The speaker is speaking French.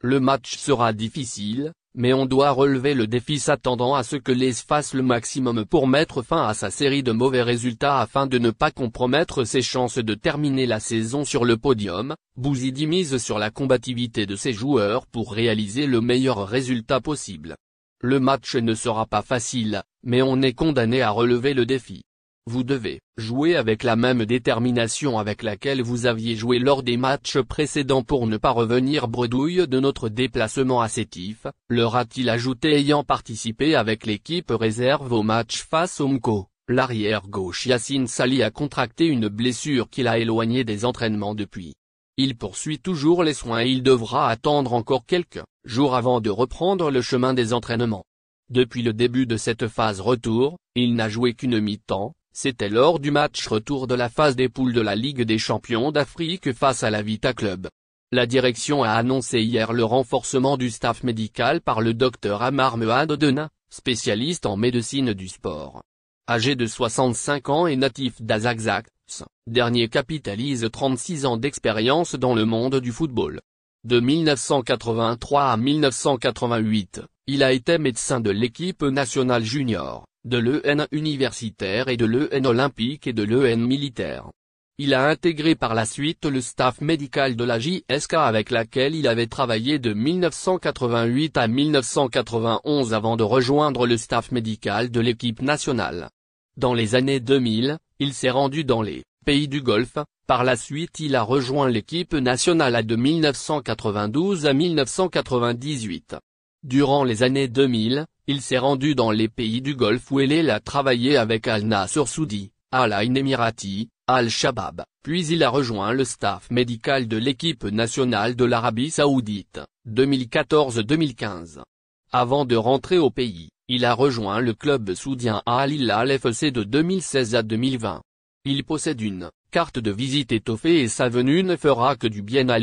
Le match sera difficile, mais on doit relever le défi s'attendant à ce que les fasse le maximum pour mettre fin à sa série de mauvais résultats afin de ne pas compromettre ses chances de terminer la saison sur le podium, Bouzidi mise sur la combativité de ses joueurs pour réaliser le meilleur résultat possible. Le match ne sera pas facile, mais on est condamné à relever le défi vous devez jouer avec la même détermination avec laquelle vous aviez joué lors des matchs précédents pour ne pas revenir bredouille de notre déplacement à leur a-t-il ajouté ayant participé avec l'équipe réserve au match face au Mko. L'arrière gauche Yacine Sali a contracté une blessure qui l'a éloigné des entraînements depuis. Il poursuit toujours les soins et il devra attendre encore quelques jours avant de reprendre le chemin des entraînements. Depuis le début de cette phase retour, il n'a joué qu'une mi-temps, c'était lors du match retour de la phase des poules de la Ligue des champions d'Afrique face à la Vita Club. La direction a annoncé hier le renforcement du staff médical par le docteur Amar Mehad Dena, spécialiste en médecine du sport. Âgé de 65 ans et natif d'Azakzak, dernier capitalise 36 ans d'expérience dans le monde du football. De 1983 à 1988, il a été médecin de l'équipe nationale junior, de l'EN universitaire et de l'EN olympique et de l'EN militaire. Il a intégré par la suite le staff médical de la JSK avec laquelle il avait travaillé de 1988 à 1991 avant de rejoindre le staff médical de l'équipe nationale. Dans les années 2000, il s'est rendu dans les pays du Golfe, par la suite il a rejoint l'équipe nationale à de 1992 à 1998. Durant les années 2000, il s'est rendu dans les pays du Golfe où il a travaillé avec Al-Nasr Soudi, Al-Ain Emirati, Al-Shabab, puis il a rejoint le staff médical de l'équipe nationale de l'Arabie Saoudite, 2014-2015. Avant de rentrer au pays, il a rejoint le club soudien Al Hilal FC de 2016 à 2020. Il possède une carte de visite étoffée et sa venue ne fera que du bien à